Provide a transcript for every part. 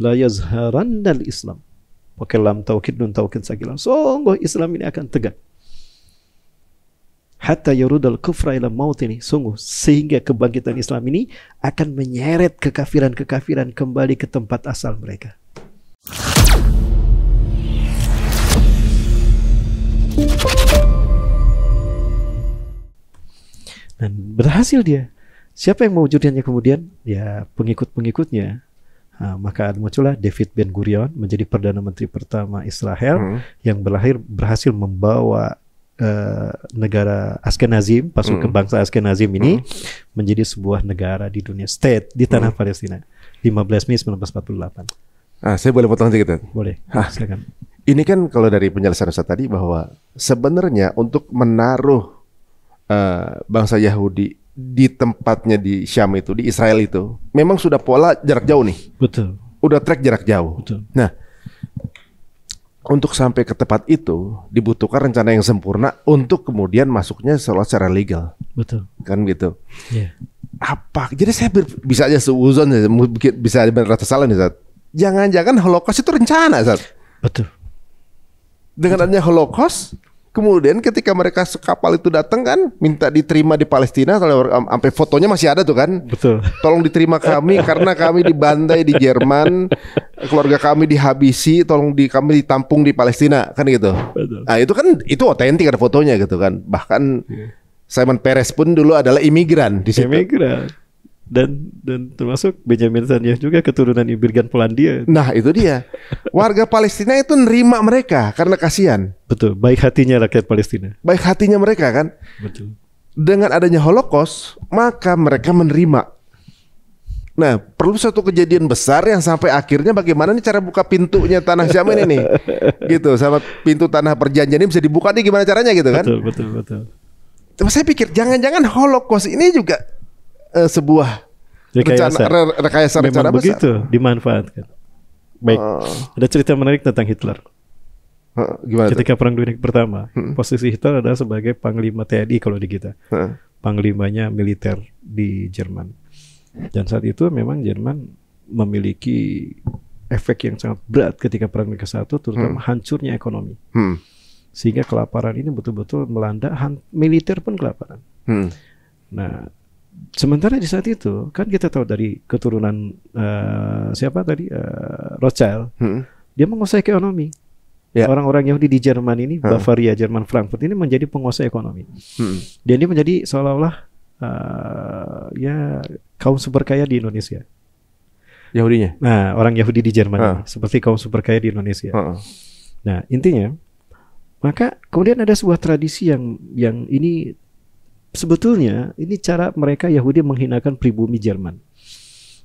la al Islam. wa kallam taukid nun taukid Sungguh Islam ini akan tegak. Hatta al kufra ila maut ini. Sungguh sehingga kebangkitan Islam ini akan menyeret kekafiran-kekafiran kembali ke tempat asal mereka. Dan berhasil dia. Siapa yang mewujudkannya kemudian? Ya pengikut-pengikutnya Nah, maka muncullah David Ben Gurion menjadi perdana menteri pertama Israel hmm. yang berlahir berhasil membawa uh, negara Askenazim pasukan hmm. bangsa Askenazim ini hmm. menjadi sebuah negara di dunia state di tanah hmm. Palestina 15 Mei 1948. Ah, saya boleh potong sedikit. Boleh. Hah. Silakan. Ini kan kalau dari penjelasan Ustaz tadi bahwa sebenarnya untuk menaruh uh, bangsa Yahudi di tempatnya di Syam itu, di Israel itu, memang sudah pola jarak jauh nih. Betul. Udah trek jarak jauh. Betul. Nah, untuk sampai ke tempat itu dibutuhkan rencana yang sempurna untuk kemudian masuknya secara legal. Betul. Kan gitu. Yeah. Apa? Jadi saya bisa aja seuzon, ya, bisa rasa salah nih saat. Jangan-jangan Holocaust itu rencana saat. Betul. Dengan adanya Holocaust, Kemudian ketika mereka kapal itu datang kan minta diterima di Palestina sampai fotonya masih ada tuh kan. Betul. Tolong diterima kami karena kami dibantai di Jerman, keluarga kami dihabisi, tolong di kami ditampung di Palestina kan gitu. Betul. Nah, itu kan itu otentik ada fotonya gitu kan. Bahkan iya. Simon Perez pun dulu adalah imigran di situ. Imigran dan dan termasuk Benjamin Netanyahu juga keturunan imigran Polandia. Nah, itu dia. Warga Palestina itu nerima mereka karena kasihan. Betul, baik hatinya rakyat Palestina. Baik hatinya mereka kan? Betul. Dengan adanya Holocaust, maka mereka menerima. Nah, perlu satu kejadian besar yang sampai akhirnya bagaimana nih cara buka pintunya tanah zaman ini nih. gitu, sama pintu tanah perjanjian ini bisa dibuka nih gimana caranya gitu kan? Betul, betul, betul. Saya pikir jangan-jangan Holocaust ini juga uh, sebuah rekayasa rencana, re, rekayasa rencana Memang besar. begitu dimanfaatkan. Baik. Uh. Ada cerita menarik tentang Hitler. Uh, gimana Ketika itu? Perang Dunia Pertama, hmm. posisi Hitler adalah sebagai panglima TNI kalau di kita. Hmm. Panglimanya militer di Jerman. Dan saat itu memang Jerman memiliki efek yang sangat berat ketika Perang Dunia Satu, terutama hmm. hancurnya ekonomi. Hmm. Sehingga kelaparan ini betul-betul melanda militer pun kelaparan. Hmm. Nah, Sementara di saat itu kan kita tahu dari keturunan uh, siapa tadi uh, Rothschild, hmm. dia menguasai ekonomi. orang ya. Orang-orang Yahudi di Jerman ini, hmm. Bavaria, Jerman, Frankfurt ini menjadi penguasa ekonomi. Hmm. Dan dia menjadi seolah-olah uh, ya kaum super kaya di Indonesia. Yahudinya. Nah, orang Yahudi di Jerman hmm. seperti kaum super kaya di Indonesia. Hmm. Nah, intinya maka kemudian ada sebuah tradisi yang yang ini sebetulnya ini cara mereka Yahudi menghinakan pribumi Jerman.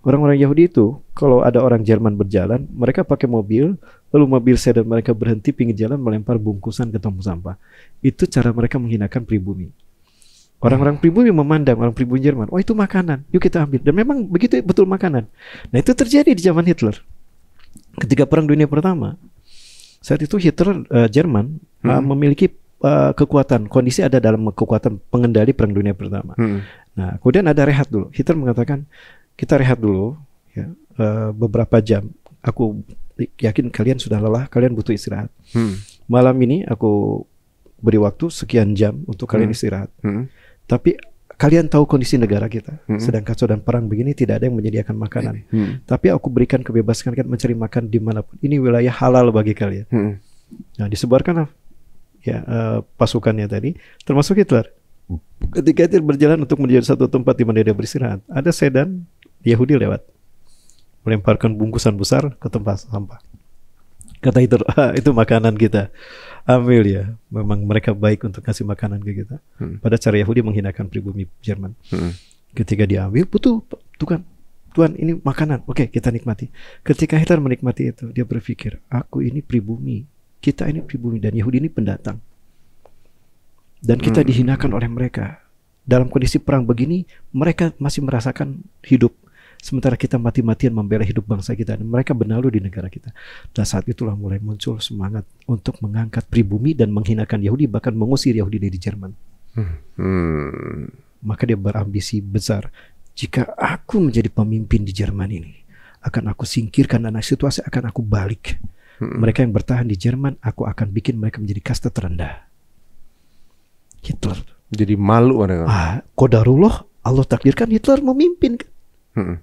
Orang-orang Yahudi itu kalau ada orang Jerman berjalan, mereka pakai mobil, lalu mobil sedan mereka berhenti pinggir jalan melempar bungkusan ke tong sampah. Itu cara mereka menghinakan pribumi. Orang-orang pribumi memandang orang pribumi Jerman, oh itu makanan, yuk kita ambil. Dan memang begitu betul makanan. Nah itu terjadi di zaman Hitler. Ketika Perang Dunia Pertama, saat itu Hitler uh, Jerman eh, hmm. memiliki Eh, kekuatan kondisi ada dalam kekuatan pengendali perang dunia pertama. Hmm. Nah kemudian ada rehat dulu. Hitler mengatakan kita rehat dulu ya uh, beberapa jam. Aku yakin kalian sudah lelah, kalian butuh istirahat. Hmm. Malam ini aku beri waktu sekian jam untuk kalian hmm. istirahat. Hmm. Tapi kalian tahu kondisi negara kita. Hmm. Sedang kacau dan perang begini tidak ada yang menyediakan makanan. Hmm. Tapi aku berikan kebebasan kalian mencari makan dimanapun. Ini wilayah halal bagi kalian. Hmm. Nah disebarkanlah ya uh, pasukannya tadi, termasuk Hitler. Ketika Hitler berjalan untuk menjadi satu tempat di mana dia beristirahat, ada sedan Yahudi lewat melemparkan bungkusan besar ke tempat sampah. Kata Hitler, ah, itu makanan kita. Ambil ya, memang mereka baik untuk kasih makanan ke kita. Hmm. Pada cara Yahudi menghinakan pribumi Jerman. Hmm. Ketika diambil, butuh tukang Tuhan ini makanan, oke kita nikmati. Ketika Hitler menikmati itu, dia berpikir, aku ini pribumi, kita ini pribumi dan Yahudi ini pendatang. Dan kita hmm. dihinakan oleh mereka. Dalam kondisi perang begini, mereka masih merasakan hidup. Sementara kita mati-matian membela hidup bangsa kita. Dan mereka benalu di negara kita. Dan saat itulah mulai muncul semangat untuk mengangkat pribumi dan menghinakan Yahudi, bahkan mengusir Yahudi dari Jerman. Hmm. Maka dia berambisi besar. Jika aku menjadi pemimpin di Jerman ini, akan aku singkirkan anak situasi akan aku balik Hmm. Mereka yang bertahan di Jerman, aku akan bikin mereka menjadi kasta terendah. Hitler. Jadi malu mereka. Ah, kodarullah, Allah takdirkan Hitler memimpin kan? Hmm.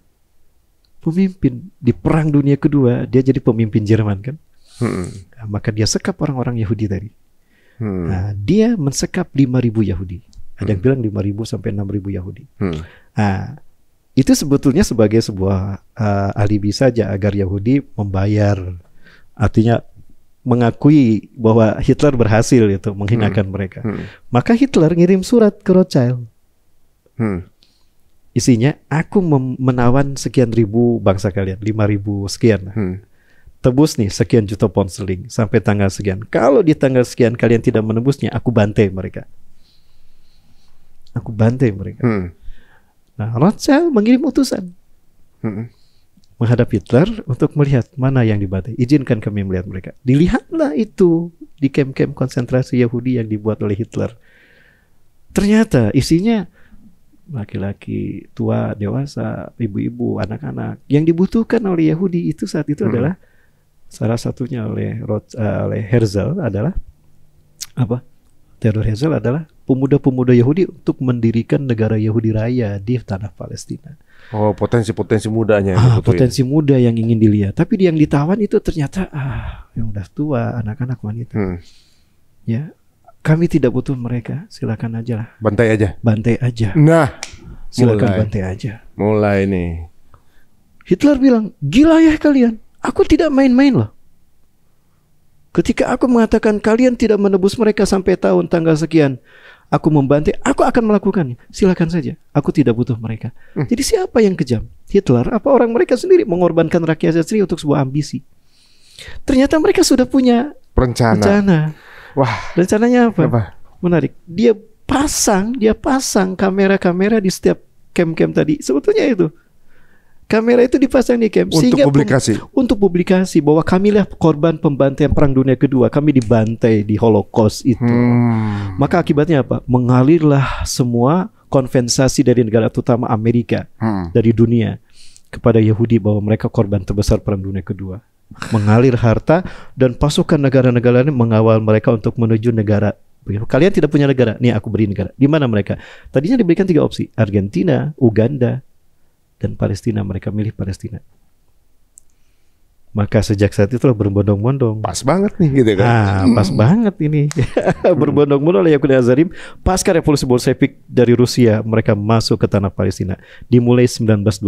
Pemimpin di Perang Dunia Kedua, dia jadi pemimpin Jerman kan. Hmm. Nah, maka dia sekap orang-orang Yahudi tadi. Hmm. Nah, dia mensekap 5.000 Yahudi. Ada hmm. yang bilang 5.000 sampai 6.000 Yahudi. Hmm. Nah, itu sebetulnya sebagai sebuah uh, alibi saja agar Yahudi membayar artinya mengakui bahwa Hitler berhasil itu menghinakan hmm. mereka. Hmm. Maka Hitler ngirim surat ke Rothschild. Hmm. Isinya aku menawan sekian ribu bangsa kalian, lima ribu sekian. Hmm. Tebus nih sekian juta pound sterling sampai tanggal sekian. Kalau di tanggal sekian kalian tidak menebusnya, aku bantai mereka. Aku bantai mereka. Hmm. Nah, Rothschild mengirim utusan. Hmm menghadap Hitler untuk melihat mana yang dibantai. Izinkan kami melihat mereka. Dilihatlah itu di kem-kem konsentrasi Yahudi yang dibuat oleh Hitler. Ternyata isinya laki-laki tua, dewasa, ibu-ibu, anak-anak. Yang dibutuhkan oleh Yahudi itu saat itu hmm. adalah salah satunya oleh Rod, uh, eh, oleh Herzl adalah apa? Theodor Herzl adalah pemuda-pemuda Yahudi untuk mendirikan negara Yahudi raya di tanah Palestina. Oh, potensi-potensi mudanya. Ah, gitu ya. potensi muda yang ingin dilihat. Tapi yang ditawan itu ternyata ah, yang udah tua, anak-anak wanita. Hmm. Ya, kami tidak butuh mereka. Silakan aja lah. Bantai aja. Bantai aja. Nah, silakan mulai. bantai aja. Mulai nih. Hitler bilang, gila ya kalian. Aku tidak main-main loh. Ketika aku mengatakan kalian tidak menebus mereka sampai tahun tanggal sekian, aku membantai, aku akan melakukannya. Silakan saja. Aku tidak butuh mereka. Hmm. Jadi siapa yang kejam? Hitler apa orang mereka sendiri mengorbankan rakyat sendiri untuk sebuah ambisi? Ternyata mereka sudah punya rencana. rencana. Wah. Rencananya apa? apa? Menarik. Dia pasang, dia pasang kamera-kamera di setiap camp-camp tadi. Sebetulnya itu Kamera itu dipasang di camp untuk sehingga publikasi. Pem, untuk publikasi bahwa kamilah korban pembantaian Perang Dunia Kedua. Kami dibantai di Holocaust itu. Hmm. Maka akibatnya apa? Mengalirlah semua konvensasi dari negara terutama Amerika hmm. dari dunia kepada Yahudi bahwa mereka korban terbesar Perang Dunia Kedua. Mengalir harta dan pasukan negara-negara ini mengawal mereka untuk menuju negara Kalian tidak punya negara, nih aku beri negara. Di mana mereka? Tadinya diberikan tiga opsi: Argentina, Uganda, dan Palestina mereka milih Palestina maka sejak saat itulah berbondong-bondong. Pas banget nih gitu kan. Ah, hmm. pas banget ini. Hmm. berbondong-bondong oleh Yakut Azarim pasca revolusi Bolshevik dari Rusia mereka masuk ke tanah Palestina. Dimulai 1920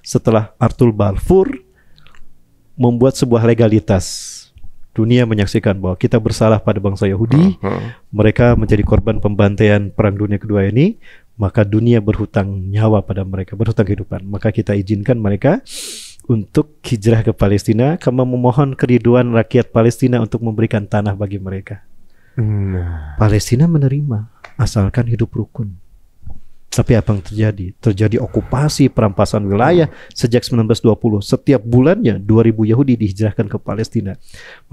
setelah Artul Balfour membuat sebuah legalitas. Dunia menyaksikan bahwa kita bersalah pada bangsa Yahudi. Uh Mereka menjadi korban pembantaian Perang Dunia Kedua ini maka dunia berhutang nyawa pada mereka, berhutang kehidupan. Maka kita izinkan mereka untuk hijrah ke Palestina karena memohon keriduan rakyat Palestina untuk memberikan tanah bagi mereka. Nah. Palestina menerima asalkan hidup rukun. Tapi apa yang terjadi? Terjadi okupasi, perampasan wilayah sejak 1920. Setiap bulannya 2000 Yahudi dihijrahkan ke Palestina.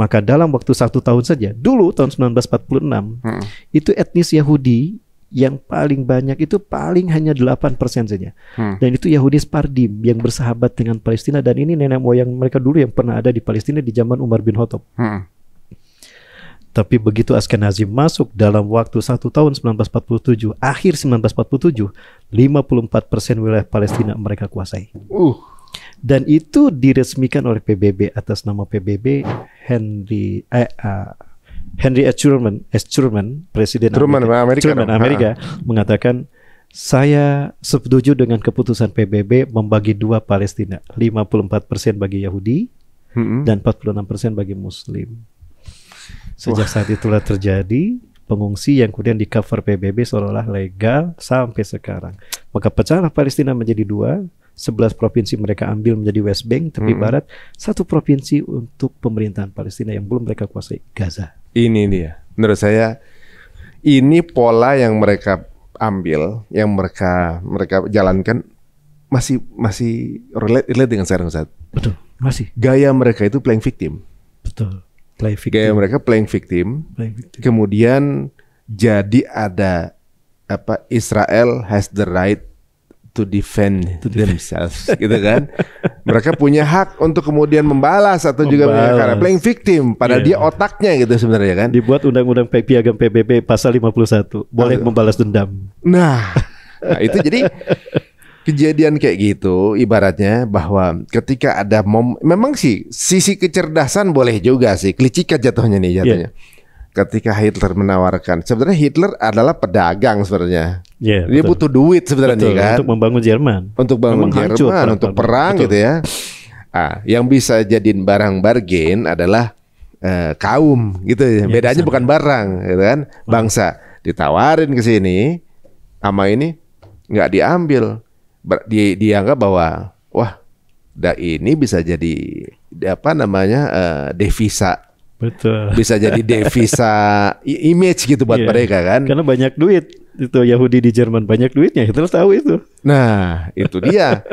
Maka dalam waktu satu tahun saja, dulu tahun 1946, hmm. itu etnis Yahudi yang paling banyak itu paling hanya 8% saja. Hmm. Dan itu Yahudi Spardim yang bersahabat dengan Palestina dan ini nenek moyang mereka dulu yang pernah ada di Palestina di zaman Umar bin Khattab. Hmm. Tapi begitu Askenazi masuk dalam waktu satu tahun 1947, akhir 1947, 54% wilayah Palestina mereka kuasai. Uh. Dan itu diresmikan oleh PBB atas nama PBB Henry eh, uh, Henry S. Truman, S. Truman presiden Truman Amerika, Amerika, Truman, Amerika ah. mengatakan saya setuju dengan keputusan PBB membagi dua Palestina, 54% bagi Yahudi mm-hmm. dan 46% bagi Muslim. Sejak saat itulah terjadi pengungsi yang kemudian di cover PBB seolah-olah legal sampai sekarang. Maka pecahlah Palestina menjadi dua, sebelas provinsi mereka ambil menjadi West Bank, tepi mm-hmm. barat, satu provinsi untuk pemerintahan Palestina yang belum mereka kuasai, Gaza. Ini dia. Menurut saya ini pola yang mereka ambil, yang mereka mereka jalankan masih masih relate, relate dengan sekarang saat. Betul, masih. Gaya mereka itu playing victim. Betul. Play victim. Gaya mereka playing victim. Playing victim. Kemudian jadi ada apa Israel has the right to defend to themselves gitu kan mereka punya hak untuk kemudian membalas atau membalas. juga karena playing victim pada yeah. dia otaknya gitu sebenarnya kan dibuat undang-undang piagam PBB pasal 51 boleh Aduh. membalas dendam nah, nah itu jadi kejadian kayak gitu ibaratnya bahwa ketika ada mom memang sih sisi kecerdasan boleh juga sih kelicikan jatuhnya nih jatuhnya yeah ketika Hitler menawarkan sebenarnya Hitler adalah pedagang sebenarnya yeah, dia betul. butuh duit sebenarnya betul, kan untuk membangun Jerman untuk bangun Memang Jerman hancur, untuk perang betul. gitu ya ah yang bisa jadiin barang bargain adalah eh, kaum gitu ya iya, bedanya bukan barang gitu kan hmm. bangsa ditawarin ke sini ama ini nggak diambil di, dianggap bahwa wah da ini bisa jadi apa namanya uh, devisa Betul. Bisa jadi devisa image gitu buat yeah. mereka kan. Karena banyak duit itu Yahudi di Jerman banyak duitnya Hitler tahu itu. Nah, itu dia.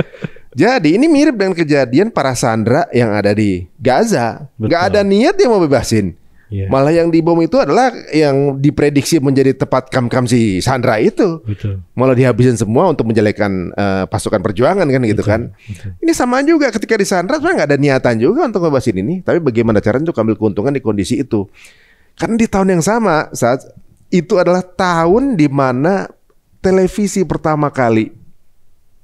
jadi ini mirip dengan kejadian para sandra yang ada di Gaza. Betul. Gak ada niat dia mau bebasin. Yeah. Malah yang di bom itu adalah yang diprediksi menjadi tepat kam-kam si Sandra itu. Betul. Malah dihabisin semua untuk menjelekan uh, pasukan perjuangan kan gitu betul, kan. Betul. Ini sama juga ketika di Sandra sebenarnya nggak ada niatan juga untuk ngebahasin ini. Tapi bagaimana caranya untuk ambil keuntungan di kondisi itu. Karena di tahun yang sama saat itu adalah tahun di mana televisi pertama kali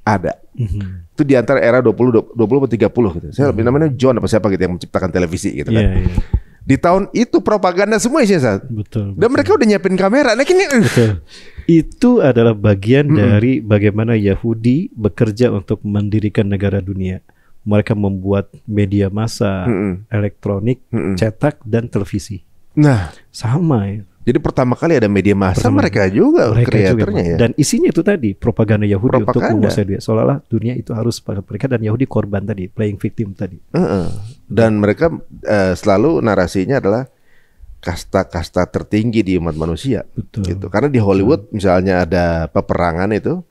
ada. Mm-hmm. Itu di antara era 20 20 atau 30 gitu. Saya mm-hmm. namanya John apa siapa gitu yang menciptakan televisi gitu kan. Yeah, yeah di tahun itu propaganda semua isinya saat. Betul. Dan mereka udah nyiapin kamera. Nah, ini uh. betul. Itu adalah bagian mm -hmm. dari bagaimana Yahudi bekerja untuk mendirikan negara dunia. Mereka membuat media massa, mm -hmm. elektronik, mm -hmm. cetak dan televisi. Nah, sama ya. Jadi pertama kali ada media massa pertama mereka juga mereka kreatornya ya. Dan isinya itu tadi propaganda Yahudi propaganda. untuk menguasai dia. Seolah-olah dunia itu harus mereka dan Yahudi korban tadi, playing victim tadi. Uh-uh. Dan mereka uh, selalu narasinya adalah kasta-kasta tertinggi di umat manusia. Betul. Gitu. Karena di Hollywood Betul. misalnya ada peperangan itu,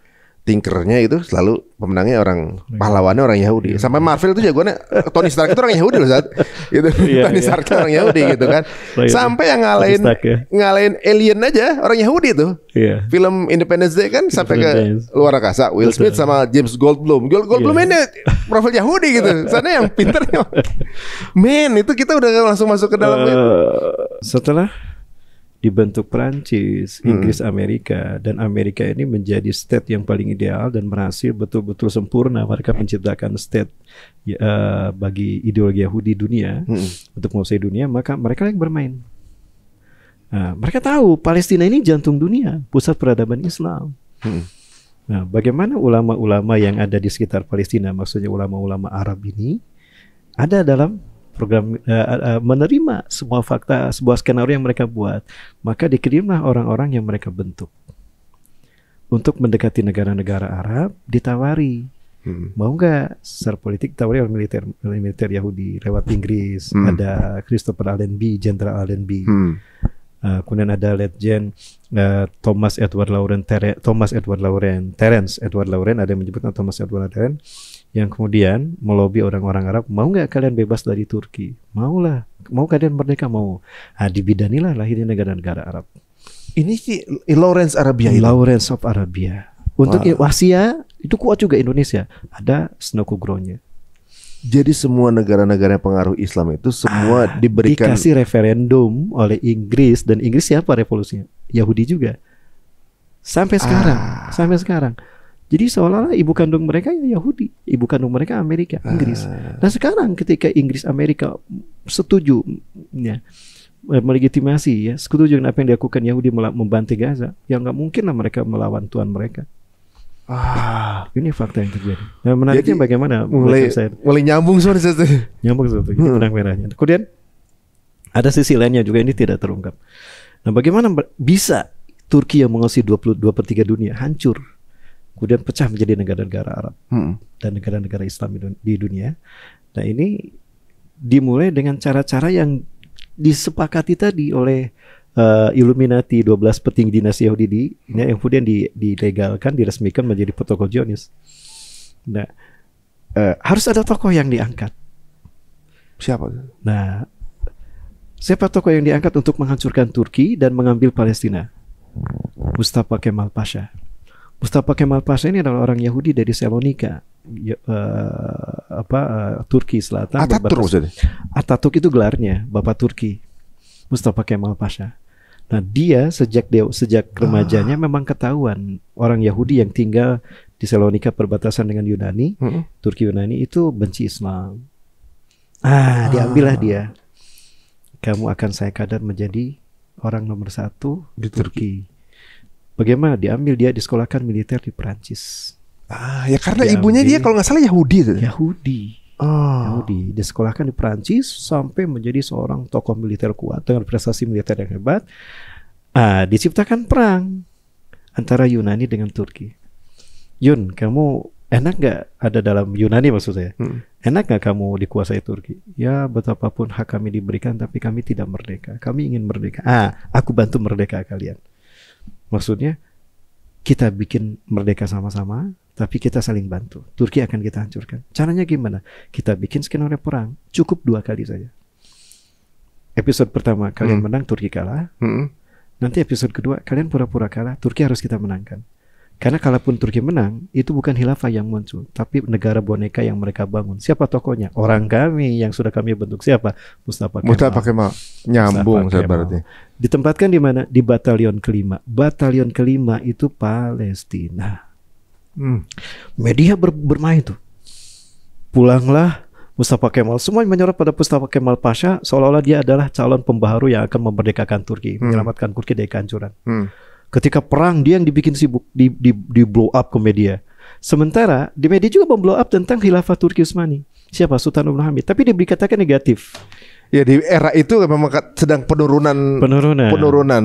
tinkernya itu selalu pemenangnya orang pahlawannya orang Yahudi. Iya. Sampai Marvel itu jagoannya eh, Tony Stark itu orang Yahudi loh saat itu. Yeah, Tony iya. Stark itu orang Yahudi gitu kan. Sampai yang ngalain Stark, ya. ngalahin alien aja orang Yahudi tuh. Yeah. Film Independence Day kan sampai ke luar angkasa. Will Smith sama James Goldblum. Gold iya. Goldblum yeah. ini profil Yahudi gitu. Sana yang pinternya. Men, itu kita udah langsung masuk ke dalam uh, setelah dibentuk Prancis, hmm. Inggris, Amerika dan Amerika ini menjadi state yang paling ideal dan berhasil betul-betul sempurna mereka menciptakan state uh, bagi ideologi Yahudi dunia hmm. untuk menguasai dunia maka mereka yang bermain. Nah, mereka tahu Palestina ini jantung dunia, pusat peradaban Islam. Hmm. Nah, bagaimana ulama-ulama yang ada di sekitar Palestina, maksudnya ulama-ulama Arab ini ada dalam program uh, uh, menerima semua fakta sebuah skenario yang mereka buat, maka dikirimlah orang-orang yang mereka bentuk untuk mendekati negara-negara Arab ditawari Hmm. Mau nggak secara politik tawari oleh militer oleh militer Yahudi lewat Inggris hmm. ada Christopher Allenby, Jenderal Allenby. Hmm. Uh, kemudian ada legend uh, Thomas Edward Lauren Ter Thomas Edward Lauren Terence Edward Lauren ada yang menyebutnya Thomas Edward Lauren yang kemudian melobi orang-orang Arab mau nggak kalian bebas dari Turki maulah mau kalian merdeka mau nah, dibidanilah lahirnya negara-negara Arab ini si Lawrence Arabia ini. Lawrence of Arabia untuk wow. Asia itu kuat juga Indonesia ada snokugro jadi semua negara-negara pengaruh Islam itu semua ah, diberikan dikasih referendum oleh Inggris dan Inggris siapa revolusinya? Yahudi juga. Sampai sekarang, ah. sampai sekarang. Jadi seolah-olah ibu kandung mereka ya Yahudi, ibu kandung mereka Amerika, Inggris. Ah. Nah sekarang ketika Inggris Amerika setuju ya eh, melegitimasi ya setuju dengan apa yang dilakukan Yahudi membantai Gaza, ya nggak mungkin lah mereka melawan tuan mereka. Ah, ini fakta yang terjadi. Nah, menariknya Jadi, bagaimana mulai saya. mulai nyambung soal itu, Nyambung suara itu, hmm. benang merahnya. Kemudian ada sisi lainnya juga ini tidak terungkap. Nah, bagaimana bisa Turki yang menguasai 22 per 3 dunia hancur kemudian pecah menjadi negara-negara Arab hmm. dan negara-negara Islam di dunia. Nah ini dimulai dengan cara-cara yang disepakati tadi oleh uh, Illuminati 12 petinggi dinasti Yahudi di, hmm. yang kemudian dilegalkan, diresmikan menjadi protokol Zionis. Nah, uh, harus ada tokoh yang diangkat. Siapa? Nah, siapa tokoh yang diangkat untuk menghancurkan Turki dan mengambil Palestina? Mustafa Kemal Pasha. Mustafa Kemal Pasha ini adalah orang Yahudi dari Salonika, uh, apa uh, Turki Selatan. Ataturk Ataturk itu gelarnya, Bapak Turki. Mustafa Kemal Pasha. Nah dia sejak dia sejak ah. remajanya ah. memang ketahuan orang Yahudi yang tinggal di Salonika perbatasan dengan Yunani, -hmm. Turki Yunani itu benci Islam. Ah, ah. diambillah dia. Kamu akan saya kadar menjadi orang nomor satu di Turki. Turki bagaimana diambil dia disekolahkan militer di Perancis. Ah, ya karena diambil, ibunya dia kalau nggak salah Yahudi itu. Yahudi. Oh. Yahudi disekolahkan di Perancis sampai menjadi seorang tokoh militer kuat dengan prestasi militer yang hebat. Ah, diciptakan perang antara Yunani dengan Turki. Yun, kamu enak nggak ada dalam Yunani maksud saya? Hmm. Enak nggak kamu dikuasai Turki? Ya betapapun hak kami diberikan, tapi kami tidak merdeka. Kami ingin merdeka. Ah, aku bantu merdeka kalian. Maksudnya kita bikin merdeka sama-sama, tapi kita saling bantu. Turki akan kita hancurkan. Caranya gimana? Kita bikin skenario perang, cukup dua kali saja. Episode pertama kalian hmm. menang, Turki kalah. Hmm. Nanti episode kedua kalian pura-pura kalah, Turki harus kita menangkan. Karena kalaupun Turki menang, itu bukan hilafah yang muncul, tapi negara boneka yang mereka bangun. Siapa tokonya? Orang kami yang sudah kami bentuk. Siapa? Mustafa Kemal. Mustafa Kemal. Nyambung Mustafa Kemal. berarti. Ditempatkan di mana? Di batalion kelima. Batalion kelima itu Palestina. Hmm. Media ber bermain tuh. Pulanglah Mustafa Kemal. Semua menyorot pada Mustafa Kemal Pasha seolah-olah dia adalah calon pembaharu yang akan memerdekakan Turki, hmm. menyelamatkan Turki dari kehancuran. Hmm. Ketika perang dia yang dibikin sibuk di, di, di blow up ke media. Sementara di media juga memblow up tentang khilafah Turki Utsmani. Siapa Sultan Abdul Hamid, tapi dia dikatakan negatif. Ya di era itu memang sedang penurunan penurunan penurunan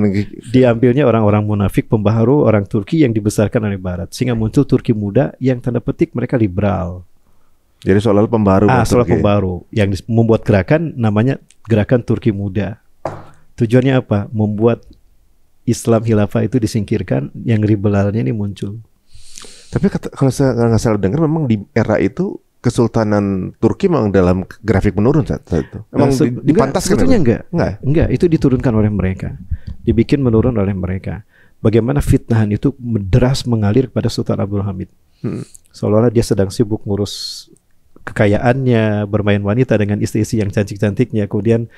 diambilnya orang-orang munafik pembaharu orang Turki yang dibesarkan oleh barat sehingga muncul Turki muda yang tanda petik mereka liberal. Jadi soal pembaharu. ah, soal pembaharu yang membuat gerakan namanya gerakan Turki muda. Tujuannya apa? Membuat Islam hilafah itu disingkirkan, yang liberalnya ini muncul. Tapi kata, kalau saya nggak salah dengar, memang di era itu Kesultanan Turki memang dalam grafik menurun saat itu. Nah, Emang Se di, Sebetulnya enggak. Enggak. Ya? Enggak, itu diturunkan oleh mereka. Dibikin menurun oleh mereka. Bagaimana fitnahan itu deras mengalir kepada Sultan Abdul Hamid. Hmm. Seolah-olah dia sedang sibuk ngurus kekayaannya, bermain wanita dengan istri-istri yang cantik-cantiknya, kemudian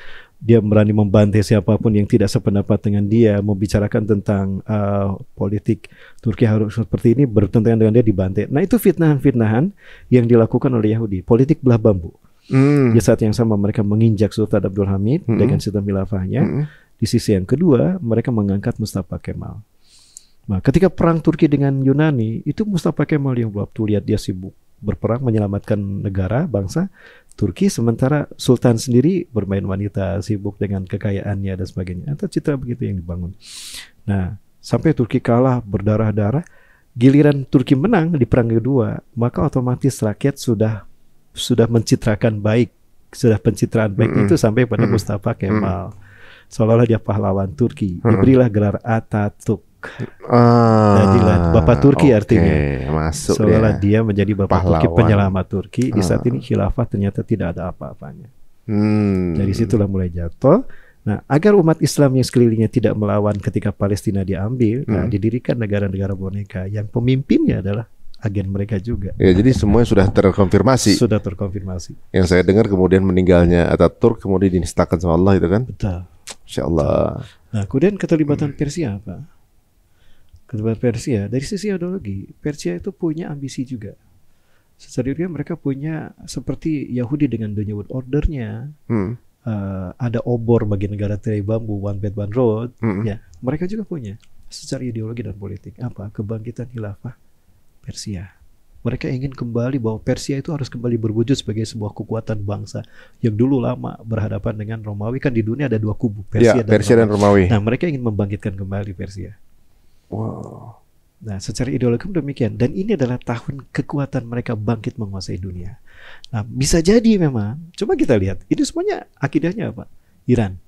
dia berani membantai siapapun yang tidak sependapat dengan dia, membicarakan tentang uh, politik Turki harus seperti ini bertentangan dengan dia dibantai. Nah itu fitnahan-fitnahan yang dilakukan oleh Yahudi, politik belah bambu. Mm. Di saat yang sama mereka menginjak Sultan Abdul Hamid mm -hmm. dengan sistem milafahnya. Mm Di sisi yang kedua mereka mengangkat Mustafa Kemal. Nah, ketika perang Turki dengan Yunani, itu Mustafa Kemal yang waktu lihat dia sibuk berperang menyelamatkan negara, bangsa. Turki sementara sultan sendiri bermain wanita, sibuk dengan kekayaannya dan sebagainya. Atau citra begitu yang dibangun. Nah, sampai Turki kalah berdarah-darah, giliran Turki menang di perang kedua, maka otomatis rakyat sudah sudah mencitrakan baik, sudah pencitraan baik itu sampai pada Mustafa Kemal. Seolah-olah dia pahlawan Turki. Diberilah gelar Atatürk Ah, Bapak Turki okay. artinya. Masuk Seolah dia. dia menjadi Bapak Pahlawan. Turki penyelamat Turki. Di saat ah. ini khilafah ternyata tidak ada apa-apanya. Hmm. Dari situlah mulai jatuh. Nah, agar umat Islam yang sekelilingnya tidak melawan ketika Palestina diambil, nah, hmm. nah, didirikan negara-negara boneka yang pemimpinnya adalah agen mereka juga. Ya, jadi semuanya sudah terkonfirmasi. Sudah terkonfirmasi. Yang saya dengar kemudian meninggalnya Ataturk kemudian dinistakan sama Allah itu kan? Betul. Insya Allah. Nah, kemudian keterlibatan Persia apa? kedua Persia ya, dari sisi ideologi Persia itu punya ambisi juga diri mereka punya seperti Yahudi dengan dunia New World Ordernya hmm. uh, ada obor bagi negara tirai bambu one bed one road hmm. ya mereka juga punya secara ideologi dan politik apa kebangkitan khilafah Persia mereka ingin kembali bahwa Persia itu harus kembali berwujud sebagai sebuah kekuatan bangsa yang dulu lama berhadapan dengan Romawi kan di dunia ada dua kubu Persia, ya, dan, Persia Romawi. dan Romawi. Nah mereka ingin membangkitkan kembali Persia. Wow. Nah, secara ideologi demikian. Dan ini adalah tahun kekuatan mereka bangkit menguasai dunia. Nah, bisa jadi memang. Coba kita lihat. Ini semuanya akidahnya apa? Iran.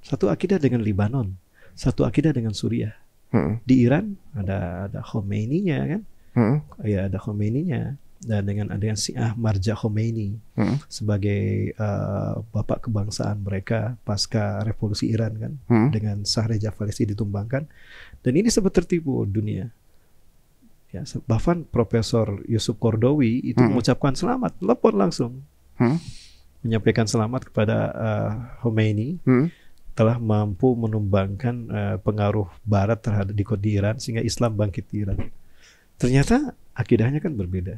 Satu akidah dengan Lebanon, Satu akidah dengan Suriah. Hmm. Di Iran ada ada Khomeini-nya kan? Hmm. Ya, ada Khomeini-nya dan dengan adanya Syiah Marja Khomeini hmm. sebagai uh, bapak kebangsaan mereka pasca revolusi Iran kan hmm. dengan Shah Reza ditumbangkan dan ini sempat tertipu dunia ya bahkan Profesor Yusuf Kordowi itu hmm. mengucapkan selamat telepon langsung hmm. menyampaikan selamat kepada uh, Khomeini hmm. telah mampu menumbangkan uh, pengaruh Barat terhadap di, di Iran sehingga Islam bangkit di Iran ternyata akidahnya kan berbeda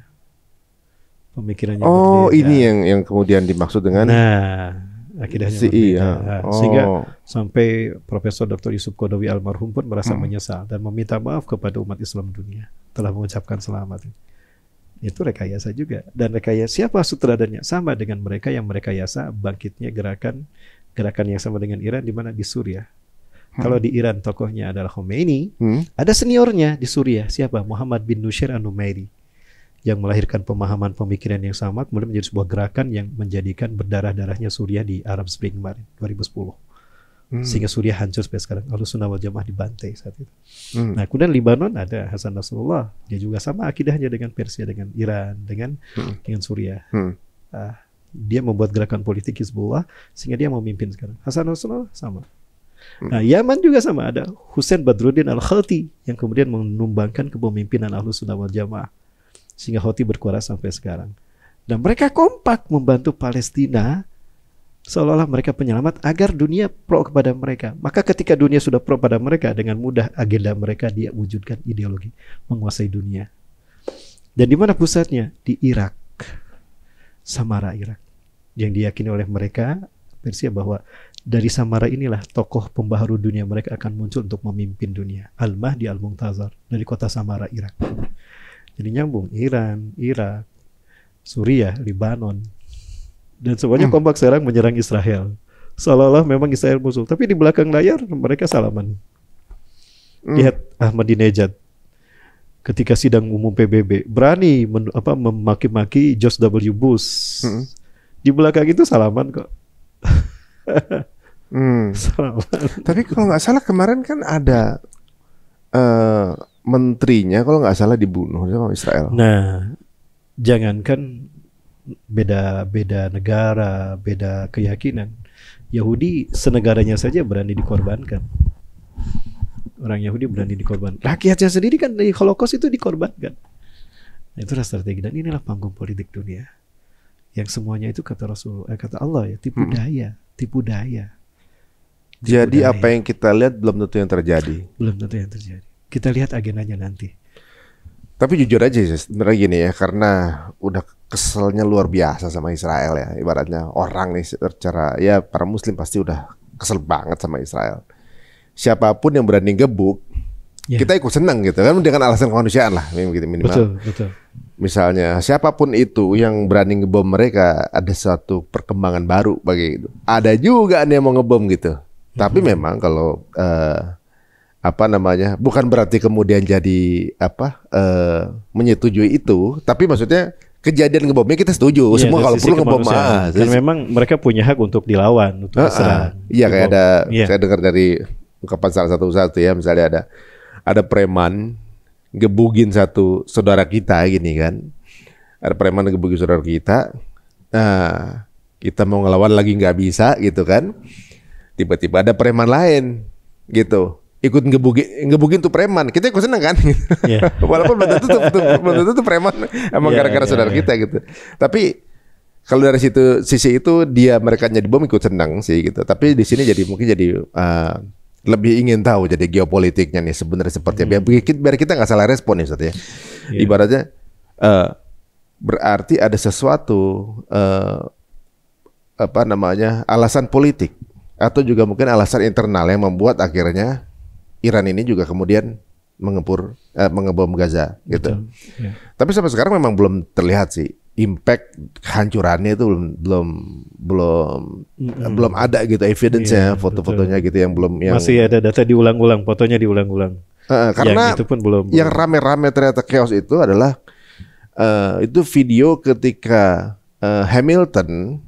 pemikirannya. Oh, berbeda. ini yang yang kemudian dimaksud dengan Nah, akidahnya si, e berbeda. Iya. Oh. Sehingga sampai Profesor Dr. Yusuf Kodowi almarhum pun merasa hmm. menyesal dan meminta maaf kepada umat Islam dunia telah mengucapkan selamat. Itu rekayasa juga. Dan rekayasa siapa sutradaranya? Sama dengan mereka yang merekayasa bangkitnya gerakan gerakan yang sama dengan Iran di mana di Suriah. Hmm. Kalau di Iran tokohnya adalah Khomeini, hmm. ada seniornya di Suriah siapa? Muhammad bin Nusir An-Numairi yang melahirkan pemahaman pemikiran yang sama kemudian menjadi sebuah gerakan yang menjadikan berdarah-darahnya Suriah di Arab Spring kemarin 2010 hmm. sehingga Suriah hancur sampai sekarang. Lalu Sunnah wal Jamaah dibantai saat itu. Hmm. Nah, kemudian Lebanon ada Hasan Nasrullah, dia juga sama akidahnya dengan Persia, dengan Iran, dengan hmm. dengan Suriah. Hmm. Uh, dia membuat gerakan politik Hizbullah sehingga dia memimpin sekarang. Hasan Nasrullah sama. Hmm. Nah, Yaman juga sama ada Hussein Badruddin Al-Khalti yang kemudian menumbangkan kepemimpinan Ahlus Sunnah wal Jamaah sehingga Houthi berkuasa sampai sekarang. Dan mereka kompak membantu Palestina seolah-olah mereka penyelamat agar dunia pro kepada mereka. Maka ketika dunia sudah pro pada mereka dengan mudah agenda mereka dia wujudkan ideologi menguasai dunia. Dan di mana pusatnya? Di Irak. Samara Irak. Yang diyakini oleh mereka Persia bahwa dari Samara inilah tokoh pembaharu dunia mereka akan muncul untuk memimpin dunia. Al-Mahdi Al-Muntazar dari kota Samara Irak. Jadi nyambung Iran, Irak, Suriah, Lebanon, Dan semuanya hmm. kompak serang menyerang Israel. Seolah-olah memang Israel musuh, tapi di belakang layar mereka salaman. Hmm. Lihat Ahmadinejad ketika sidang umum PBB berani memaki-maki George W. Bush. Hmm. Di belakang itu salaman kok. hmm. Salaman. Tapi kalau nggak salah kemarin kan ada uh, menterinya kalau nggak salah dibunuh sama Israel. Nah, jangankan beda beda negara, beda keyakinan. Yahudi senegaranya saja berani dikorbankan. Orang Yahudi berani dikorbankan. Rakyatnya sendiri kan dari Holocaust itu dikorbankan. Nah, itulah strategi dan inilah panggung politik dunia. Yang semuanya itu kata Rasul, eh, kata Allah ya tipu hmm. daya, tipu daya. Tipu Jadi daya. apa yang kita lihat belum tentu yang terjadi. Belum tentu yang terjadi. Kita lihat agendanya nanti. Tapi jujur aja sih, sebenarnya gini ya, karena udah keselnya luar biasa sama Israel ya, ibaratnya orang nih secara ya para Muslim pasti udah kesel banget sama Israel. Siapapun yang berani gebuk, ya. kita ikut senang gitu kan dengan alasan kemanusiaan lah, gitu, minimal. Betul, betul. Misalnya siapapun itu yang berani ngebom mereka ada suatu perkembangan baru bagi itu. Ada juga nih yang mau ngebom gitu. Mm -hmm. Tapi memang kalau uh, apa namanya bukan berarti kemudian jadi apa uh, menyetujui itu tapi maksudnya kejadian ngebomnya kita setuju iya, semua kalau perlu ngebom ah, karena memang mereka punya hak untuk dilawan untuk uh, uh, iya gitu. kayak ada ya. saya dengar dari ungkapan salah satu satu ya misalnya ada ada preman gebugin satu saudara kita gini kan ada preman gebugin saudara kita nah kita mau ngelawan lagi nggak bisa gitu kan tiba-tiba ada preman lain gitu ikut ngebugi ngebukin tuh preman kita ikut seneng kan yeah. walaupun belum tentu tuh, tuh belum tuh preman emang yeah, gara-gara yeah, saudara yeah. kita gitu tapi kalau dari situ sisi itu dia mereka jadi bom ikut seneng sih gitu tapi di sini jadi mungkin jadi uh, lebih ingin tahu jadi geopolitiknya nih sebenarnya seperti hmm. biar, biar kita nggak salah respon ya Ustaz ya yeah. ibaratnya uh, berarti ada sesuatu uh, apa namanya alasan politik atau juga mungkin alasan internal yang membuat akhirnya Iran ini juga kemudian mengepur eh, mengebom Gaza gitu. Ya. Tapi sampai sekarang memang belum terlihat sih impact hancurannya itu belum belum belum mm belum ada gitu evidence ya iya, foto-fotonya gitu yang belum yang masih ada data diulang-ulang fotonya diulang-ulang. Uh, karena yang itu pun belum yang rame-rame ternyata chaos itu adalah uh, itu video ketika uh, Hamilton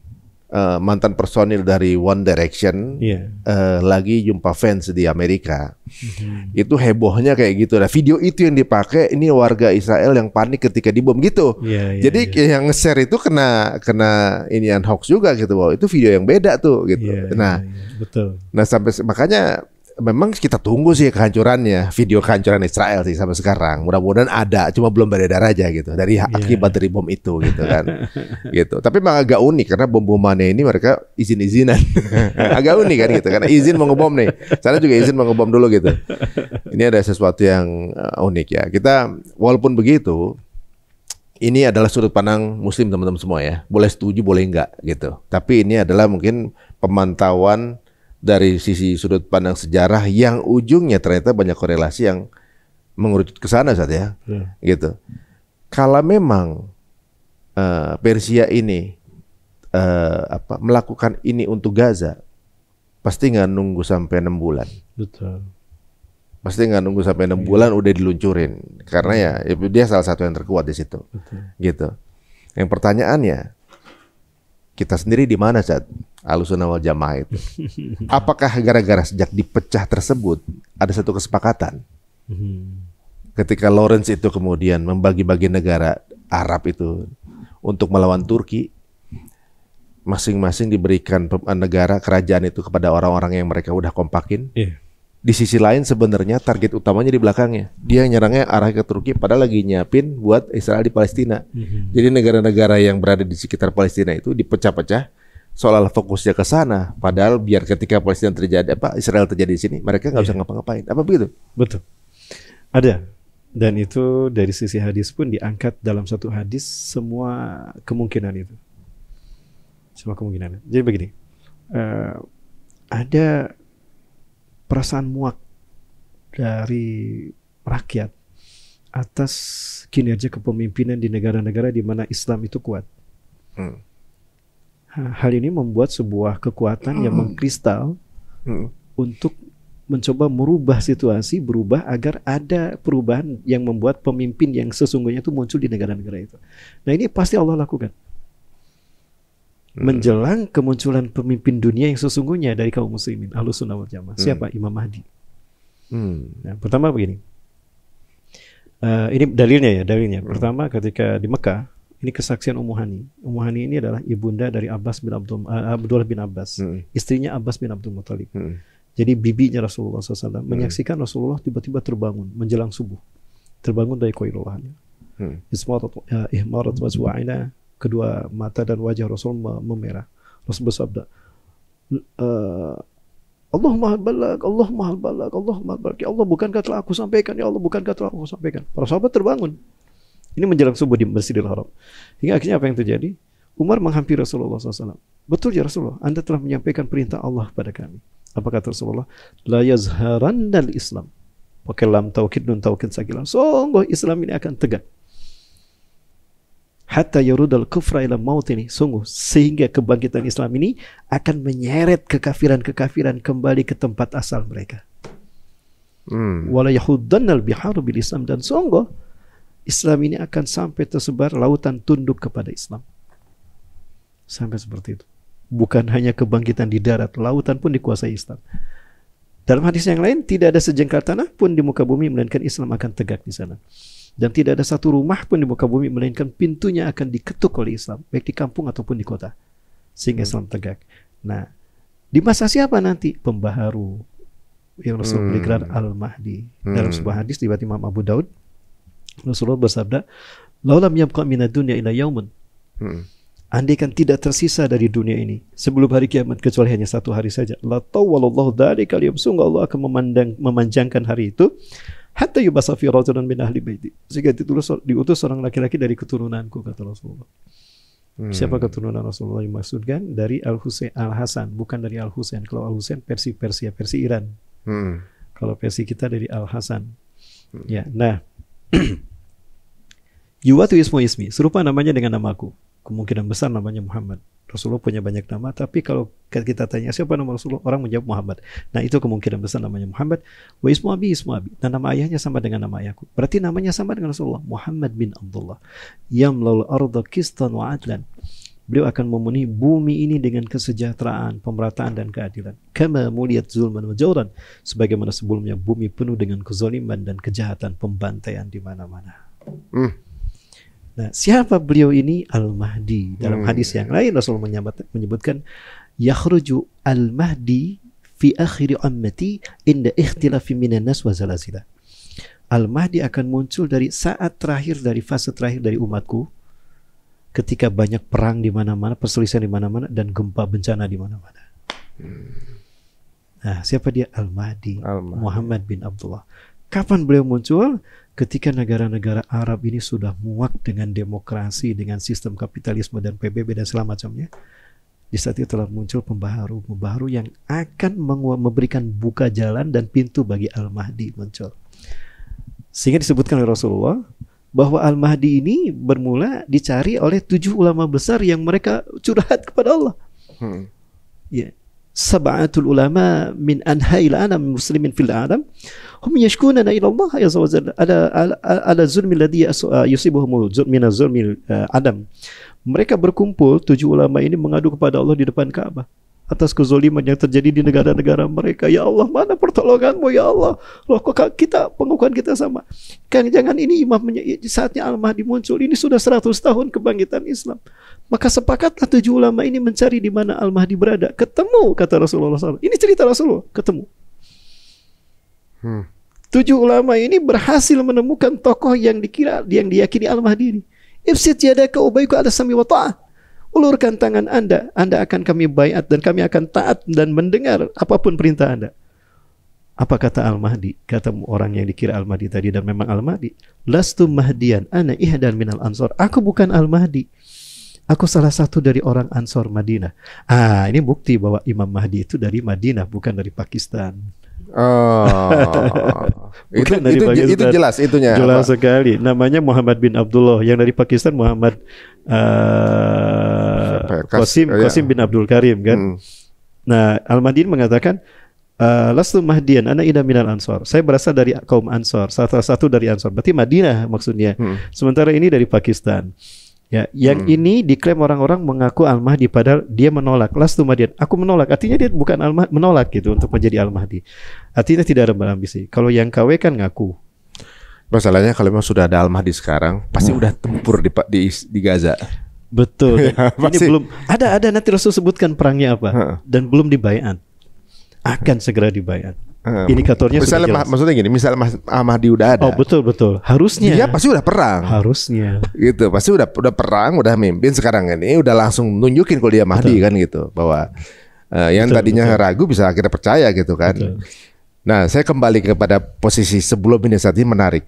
uh, mantan personil dari One Direction yeah. Iya. uh, lagi jumpa fans di Amerika. Mm-hmm. Itu hebohnya kayak gitu. Nah, video itu yang dipakai ini warga Israel yang panik ketika dibom gitu. Yeah, yeah, Jadi yeah. yang share itu kena kena ini hoax juga gitu. Wow, itu video yang beda tuh gitu. Yeah, nah, yeah, yeah. betul. Nah, sampai makanya memang kita tunggu sih kehancurannya video kehancuran Israel sih sampai sekarang mudah-mudahan ada cuma belum beredar aja gitu dari yeah. akibat dari bom itu gitu kan gitu tapi memang agak unik karena bom-bomannya ini mereka izin-izinan agak unik kan gitu karena izin mau ngebom nih sana juga izin mau ngebom dulu gitu ini ada sesuatu yang eh, unik ya kita walaupun begitu ini adalah sudut pandang muslim teman-teman semua ya boleh setuju boleh enggak gitu tapi ini adalah mungkin pemantauan dari sisi sudut pandang sejarah yang ujungnya ternyata banyak korelasi yang mengerucut ke sana saat ya, Hmm. gitu. Kalau memang uh, Persia ini uh, apa melakukan ini untuk Gaza, pasti nggak nunggu sampai enam bulan. Betul. Pasti nggak nunggu sampai enam iya. bulan udah diluncurin, karena ya dia salah satu yang terkuat di situ, Betul. gitu. Yang pertanyaannya, kita sendiri di mana saat? Alusun awal jamaah itu. Apakah gara-gara sejak dipecah tersebut ada satu kesepakatan? Ketika Lawrence itu kemudian membagi-bagi negara Arab itu untuk melawan Turki, masing-masing diberikan negara kerajaan itu kepada orang-orang yang mereka udah kompakin. Iya. Di sisi lain sebenarnya target utamanya di belakangnya. Dia nyerangnya arah ke Turki padahal lagi nyiapin buat Israel di Palestina. Mhm. Jadi negara-negara yang berada di sekitar Palestina itu dipecah-pecah seolah-olah fokusnya ke sana. Padahal biar ketika Palestina terjadi apa Israel terjadi di sini, mereka nggak yeah. bisa ngapa-ngapain. Apa begitu? Betul. Ada. Dan itu dari sisi hadis pun diangkat dalam satu hadis semua kemungkinan itu. Semua kemungkinan. Jadi begini, uh, ada perasaan muak dari rakyat atas kinerja kepemimpinan di negara-negara di mana Islam itu kuat. Hmm Hal ini membuat sebuah kekuatan yang mengkristal untuk mencoba merubah situasi, berubah agar ada perubahan yang membuat pemimpin yang sesungguhnya itu muncul di negara-negara itu. Nah ini pasti Allah lakukan. Mm. Menjelang kemunculan pemimpin dunia yang sesungguhnya dari kaum muslimin, ahlu sunnah wal jamaah. Mm. Siapa? Imam Mahdi. Hmm. Nah, pertama begini. Uh, ini dalilnya ya, dalilnya. Mm. Pertama ketika di Mekah, ini kesaksian Ummu Hani. Ummu Hani ini adalah ibunda dari Abbas bin Abdul uh, Abdullah bin Abbas, hmm. istrinya Abbas bin Abdul Muthalib. Hmm. Jadi bibinya Rasulullah SAW hmm. menyaksikan Rasulullah tiba-tiba terbangun menjelang subuh, terbangun dari koilulahannya. Hmm. Ismarat, uh, kedua mata dan wajah Rasul memerah. Rasul bersabda, eh, Allah maha balak, Allah maha balak, Allah maha balak. Ya Allah bukankah telah aku sampaikan, ya Allah bukankah telah aku sampaikan. Para sahabat terbangun. Ini menjelang subuh di Masjidil Haram. Hingga akhirnya apa yang terjadi? Umar menghampiri Rasulullah SAW. Betul ya Rasulullah, Anda telah menyampaikan perintah Allah kepada kami. Apa kata Rasulullah? La yazharannal Islam. Pakai lam taukid nun taukid sakilam. Sungguh Islam ini akan tegak. Hatta yarudal kufra ila maut ini. Sungguh sehingga kebangkitan Islam ini akan menyeret kekafiran-kekafiran kembali ke tempat asal mereka. Hmm. Wala yahuddannal biharu bil Islam. Dan sungguh Islam ini akan sampai tersebar lautan tunduk kepada Islam. Sampai seperti itu. Bukan hanya kebangkitan di darat, lautan pun dikuasai Islam. Dalam hadis yang lain, tidak ada sejengkal tanah pun di muka bumi melainkan Islam akan tegak di sana. Dan tidak ada satu rumah pun di muka bumi melainkan pintunya akan diketuk oleh Islam, baik di kampung ataupun di kota. Sehingga hmm. Islam tegak. Nah, di masa siapa nanti? Pembaharu yang Rasul hmm. al-Mahdi. Dalam hmm. sebuah hadis tiba-tiba Imam Abu Daud, Rasulullah bersabda, "Laulam yabqa minad dunya ila yaumun." Hmm. kan tidak tersisa dari dunia ini sebelum hari kiamat kecuali hanya satu hari saja. La tawwalallahu dari kalian Sungguh Allah akan memandang memanjangkan hari itu hatta yubasa fi rajulun min ahli baiti. Sehingga ditulis diutus seorang laki-laki dari keturunanku kata Rasulullah. Hmm. Siapa keturunan Rasulullah yang dimaksudkan? Dari Al Husain Al Hasan, bukan dari Al Husain. Kalau Al Husain versi Persia, versi Iran. Hmm. Kalau versi kita dari Al Hasan. Hmm. Ya, nah Yuwatu ismu ismi, serupa namanya dengan namaku. Kemungkinan besar namanya Muhammad. Rasulullah punya banyak nama, tapi kalau kita tanya siapa nama Rasulullah, orang menjawab Muhammad. Nah itu kemungkinan besar namanya Muhammad. Wa ismu abi ismu abi. Dan nah, nama ayahnya sama dengan nama ayahku. Berarti namanya sama dengan Rasulullah. Muhammad bin Abdullah. Yamlal arda kistan wa adlan beliau akan memenuhi bumi ini dengan kesejahteraan, pemerataan dan keadilan. Kama muliat zulman wa sebagaimana sebelumnya bumi penuh dengan kezaliman dan kejahatan, pembantaian di mana-mana. Hmm. Nah, siapa beliau ini? Al-Mahdi. Dalam hmm. hadis yang lain Rasul menyebutkan yakhruju al-Mahdi fi akhir ummati inda ikhtilafi minan nas wa zalazila. Al-Mahdi akan muncul dari saat terakhir dari fase terakhir dari umatku ketika banyak perang di mana-mana, perselisihan di mana-mana, dan gempa bencana di mana-mana. Nah, siapa dia Al-Mahdi, Al Muhammad bin Abdullah. Kapan beliau muncul? Ketika negara-negara Arab ini sudah muak dengan demokrasi, dengan sistem kapitalisme dan PBB dan segala macamnya. Di saat itu telah muncul pembaharu, pembaharu yang akan memberikan buka jalan dan pintu bagi Al-Mahdi muncul. Sehingga disebutkan oleh Rasulullah, bahwa Al-Mahdi ini bermula dicari oleh tujuh ulama besar yang mereka curhat kepada Allah. Hmm. Ya. Sab'atul ulama min anha'il anam muslimin fil alam hum yashkuna ila Allah ya zawajal ala ala, ala zulmi alladhi ah, yusibuhum min zulmi ah, adam. Mereka berkumpul tujuh ulama ini mengadu kepada Allah di depan Ka'bah atas kezoliman yang terjadi di negara-negara mereka. Ya Allah, mana pertolonganmu ya Allah? Loh kok kita pengukuhan kita sama. Kan jangan ini imam saatnya Al-Mahdi muncul. Ini sudah 100 tahun kebangkitan Islam. Maka sepakatlah tujuh ulama ini mencari di mana Al-Mahdi berada. Ketemu kata Rasulullah SAW. Ini cerita Rasulullah, ketemu. Hmm. Tujuh ulama ini berhasil menemukan tokoh yang dikira yang diyakini Al-Mahdi ini. Ibsit yadaka ubayku ada sami wa ta'ah. Ulurkan tangan Anda, Anda akan kami bayat dan kami akan taat dan mendengar apapun perintah Anda. Apa kata Al-Mahdi? Kata orang yang dikira Al-Mahdi tadi dan memang Al-Mahdi. Lastu mahdian ana ihdan minal ansor. Aku bukan Al-Mahdi. Aku salah satu dari orang Ansor Madinah. Ah, ini bukti bahwa Imam Mahdi itu dari Madinah, bukan dari Pakistan. Oh. itu dari itu, Pakistan. itu jelas itunya. Jelas apa? sekali. Namanya Muhammad bin Abdullah yang dari Pakistan Muhammad uh, Qasim ya? Qasim bin Abdul Karim kan. Hmm. Nah, Al-Madin mengatakan Uh, lastu mahdian ana ida minal ansor saya berasal dari kaum ansor salah satu dari ansor berarti Madinah maksudnya hmm. sementara ini dari Pakistan Ya, yang hmm. ini diklaim orang-orang mengaku Al-Mahdi padahal dia menolak. Lastu madian, aku menolak. Artinya dia bukan al menolak gitu untuk menjadi Al-Mahdi. Artinya tidak ada ambisi. Kalau yang KW kan ngaku. Masalahnya kalau memang sudah ada Al-Mahdi sekarang, pasti udah tempur di di, di Gaza. Betul. ya, ini belum ada ada nanti Rasul sebutkan perangnya apa dan belum dibayan. Akan segera dibayan. Um, indikatornya misalnya sudah jelas. maksudnya gini, misalnya Mas Ahmadi udah ada. Oh, betul betul. Harusnya. Dia pasti udah perang. Harusnya. Gitu, pasti udah udah perang, udah mimpin sekarang ini udah langsung nunjukin kalau dia Mahdi betul. kan gitu bahwa uh, yang betul, tadinya betul. ragu bisa akhirnya percaya gitu kan. Betul. Nah, saya kembali kepada posisi sebelum ini saat ini menarik.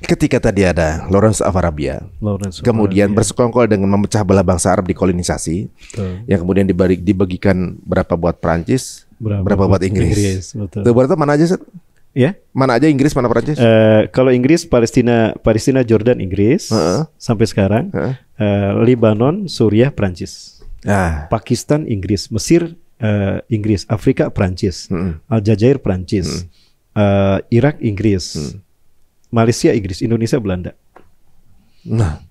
Ketika tadi ada Lawrence of Arabia, Lawrence kemudian Arabia. bersekongkol dengan memecah belah bangsa Arab kolonisasi, betul. yang kemudian dibagi, dibagikan berapa buat Perancis, berapa, berapa buat Inggris. Inggris betul. Itu mana aja sih? Ya. Mana aja Inggris, mana Prancis? Uh, eh, kalau Inggris, Palestina, Palestina, Jordan, Inggris, uh -uh. sampai sekarang. Uh -uh. Uh, eh, Lebanon, Suriah, Prancis. Ah. Pakistan, Inggris, Mesir, uh, Inggris, Afrika, Prancis, hmm. Aljazair, Prancis, uh, Irak, Inggris, mm. Malaysia, Inggris, Indonesia, Belanda. Nah,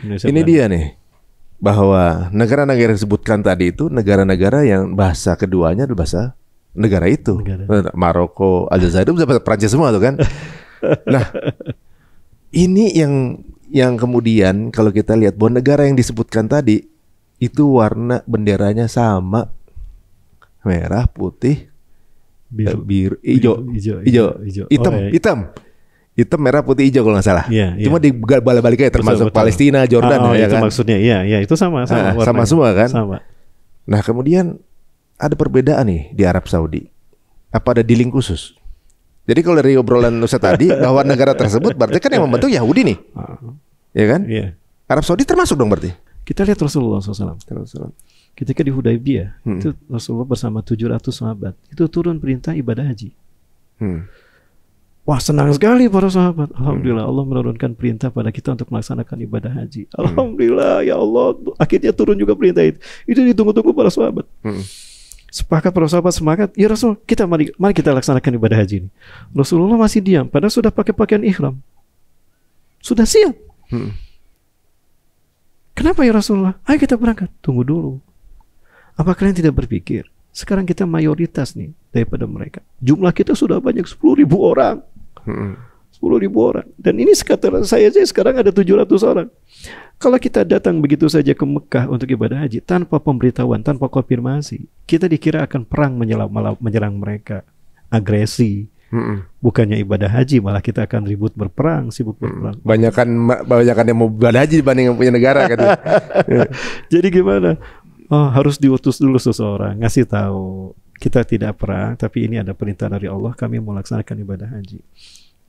Indonesia, ini Belanda. dia nih bahwa negara-negara yang disebutkan tadi itu negara-negara yang bahasa keduanya adalah bahasa negara itu. Negara. Maroko, Aljazair itu bahasa Prancis semua tuh kan. nah, ini yang yang kemudian kalau kita lihat bahwa negara yang disebutkan tadi itu warna benderanya sama merah, putih, biru, hijau, hijau, hijau, hitam, oh, iya. hitam hitam merah putih hijau kalau nggak salah. Iya, iya. Cuma iya. di balik-baliknya termasuk betul, betul. Palestina, ah, Jordan oh, ya itu kan. maksudnya. Iya, iya, itu sama sama. Nah, sama semua kan? Sama. Nah, kemudian ada perbedaan nih di Arab Saudi. Apa ada dealing khusus? Jadi kalau dari obrolan Nusa tadi bahwa negara tersebut berarti kan yang membentuk Yahudi nih. Ah. Iya kan? Iya. Arab Saudi termasuk dong berarti. Kita lihat Rasulullah SAW. Rasulullah. Ketika di Hudaybiyah, hmm. itu Rasulullah bersama 700 sahabat, itu turun perintah ibadah haji. Hmm. Wah senang sekali para sahabat. Hmm. Alhamdulillah Allah menurunkan perintah pada kita untuk melaksanakan ibadah haji. Hmm. Alhamdulillah ya Allah akhirnya turun juga perintah itu. Itu ditunggu-tunggu para sahabat. Hmm. Sepakat para sahabat semangat. Ya Rasul kita mari, mari kita laksanakan ibadah haji ini. Rasulullah masih diam padahal sudah pakai pakaian ihram. Sudah siap. Kenapa ya Rasulullah? Ayo kita berangkat. Tunggu dulu. Apa kalian tidak berpikir? Sekarang kita mayoritas nih daripada mereka. Jumlah kita sudah banyak sepuluh ribu orang. Sepuluh ribu orang. Dan ini sekarang saya aja sekarang ada 700 orang. Kalau kita datang begitu saja ke Mekah untuk ibadah haji tanpa pemberitahuan, tanpa konfirmasi, kita dikira akan perang menyerang mereka, agresi. mm Bukannya ibadah haji, malah kita akan ribut berperang, sibuk berperang. Banyakan banyakan yang mau ibadah haji dibanding yang punya negara kan. Jadi gimana? Oh, harus diutus dulu seseorang, ngasih tahu kita tidak perang, tapi ini ada perintah dari Allah, kami melaksanakan ibadah haji.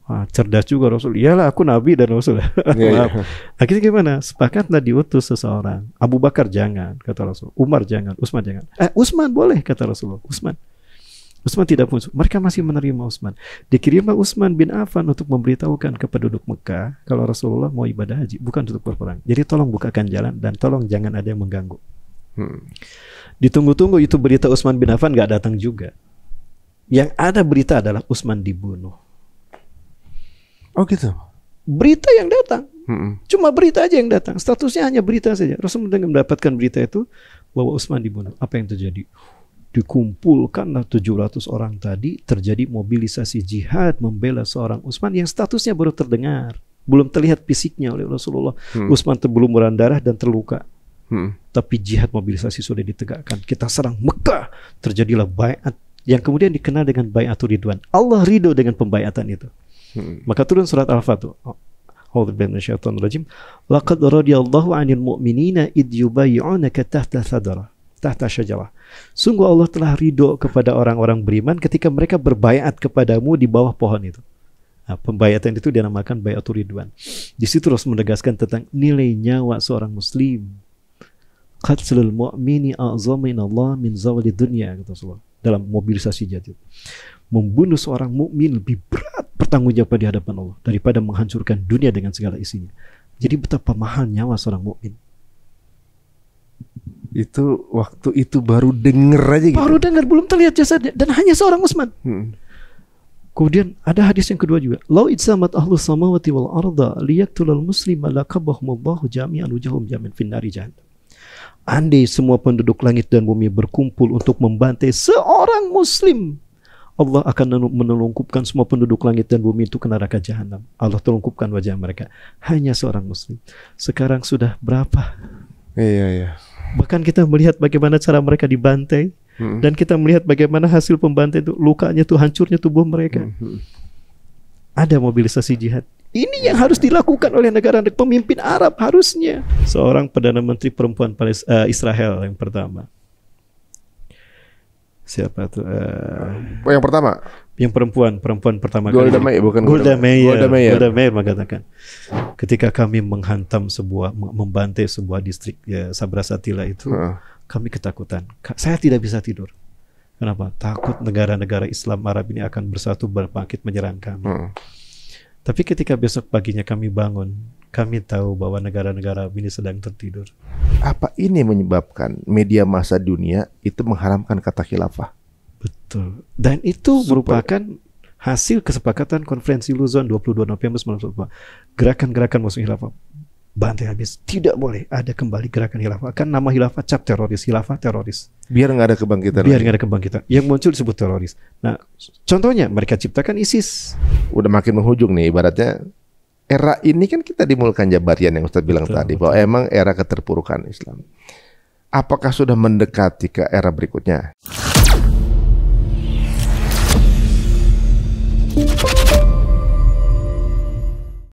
Wah, cerdas juga Rasul. Iyalah aku nabi dan Rasul. Yeah, yeah. Akhirnya gimana? Sepakatlah diutus seseorang. Abu Bakar jangan, kata Rasul. Umar jangan, Usman jangan. Eh, Usman boleh, kata Rasulullah. Usman, Usman tidak pun. Mereka masih menerima Usman. Dikirimlah Usman bin Affan untuk memberitahukan ke penduduk Mekah kalau Rasulullah mau ibadah haji, bukan untuk berperang. Jadi tolong bukakan jalan dan tolong jangan ada yang mengganggu. Hmm. Ditunggu-tunggu itu berita Utsman bin Affan nggak datang juga. Yang ada berita adalah Utsman dibunuh. Oh gitu. Berita yang datang, hmm. cuma berita aja yang datang. Statusnya hanya berita saja. Rasulullah mendapatkan berita itu bahwa Utsman dibunuh. Apa yang terjadi? Dikumpulkanlah 700 orang tadi, terjadi mobilisasi jihad membela seorang Utsman yang statusnya baru terdengar, belum terlihat fisiknya oleh Rasulullah. Hmm. Utsman terbelum darah dan terluka hmm. tapi jihad mobilisasi sudah ditegakkan. Kita serang Mekah, terjadilah bayat yang kemudian dikenal dengan bayatul ridwan. Allah ridho dengan pembayatan itu. Hmm. Maka turun surat Al-Fatih. A'udzu billahi minasyaitonir rajim. Laqad radiyallahu 'anil mu'minina id yubayyi'unaka tahta sadra tahta syajarah. Sungguh Allah telah ridho kepada orang-orang beriman ketika mereka berbayat kepadamu di bawah pohon itu. Nah, pembayatan itu dinamakan bayatul ridwan. Di situ terus menegaskan tentang nilai nyawa seorang muslim qatlul mu'mini a'zamu Allah min zawali dunia kata Rasulullah dalam mobilisasi jadid Membunuh seorang mukmin lebih berat jawab di hadapan Allah daripada menghancurkan dunia dengan segala isinya. Jadi betapa mahal nyawa seorang mukmin. Itu waktu itu baru denger aja gitu. Baru denger belum terlihat jasadnya dan hanya seorang Usman. Hmm. Kemudian ada hadis yang kedua juga. Lau itsamat ahlu samawati wal arda liyaktulal muslima lakabahumullahu jami'an wujuhum jamin finnari jahannam. Andai semua penduduk langit dan bumi berkumpul untuk membantai seorang muslim, Allah akan menelungkupkan semua penduduk langit dan bumi itu ke neraka jahanam. Allah telungkupkan wajah mereka. Hanya seorang muslim. Sekarang sudah berapa? Iya, iya. Bahkan kita melihat bagaimana cara mereka dibantai. Hmm. Dan kita melihat bagaimana hasil pembantai itu lukanya tuh hancurnya tubuh mereka. Hmm. Ada mobilisasi jihad ini yang harus dilakukan oleh negara negara pemimpin Arab harusnya. Seorang perdana menteri perempuan Palis, eh, Israel yang pertama. Siapa tuh? Uh, yang pertama. Yang perempuan, perempuan pertama Golda kali. Meir bukan Golda Meir. Golda Meir. Golda Meir mengatakan, ketika kami menghantam sebuah membantai sebuah distrik ya satila itu, uh. kami ketakutan. Saya tidak bisa tidur. Kenapa? Takut negara-negara Islam Arab ini akan bersatu berbangkit menyerang kami. Uh tapi ketika besok paginya kami bangun, kami tahu bahwa negara-negara ini sedang tertidur. Apa ini menyebabkan media massa dunia itu mengharamkan kata khilafah? Betul. Dan itu Super. merupakan hasil kesepakatan konferensi Luzon 22 November 1944. Gerakan-gerakan musuh khilafah bantai habis. Tidak boleh ada kembali gerakan hilafah. Kan nama hilafah cap teroris, hilafah teroris. Biar nggak ada kebangkitan. Biar nggak ada kebangkitan. Yang muncul disebut teroris. Nah, contohnya mereka ciptakan ISIS. Udah makin menghujung nih ibaratnya era ini kan kita kan Jabarian yang Ustaz bilang betul, tadi betul. bahwa emang era keterpurukan Islam. Apakah sudah mendekati ke era berikutnya?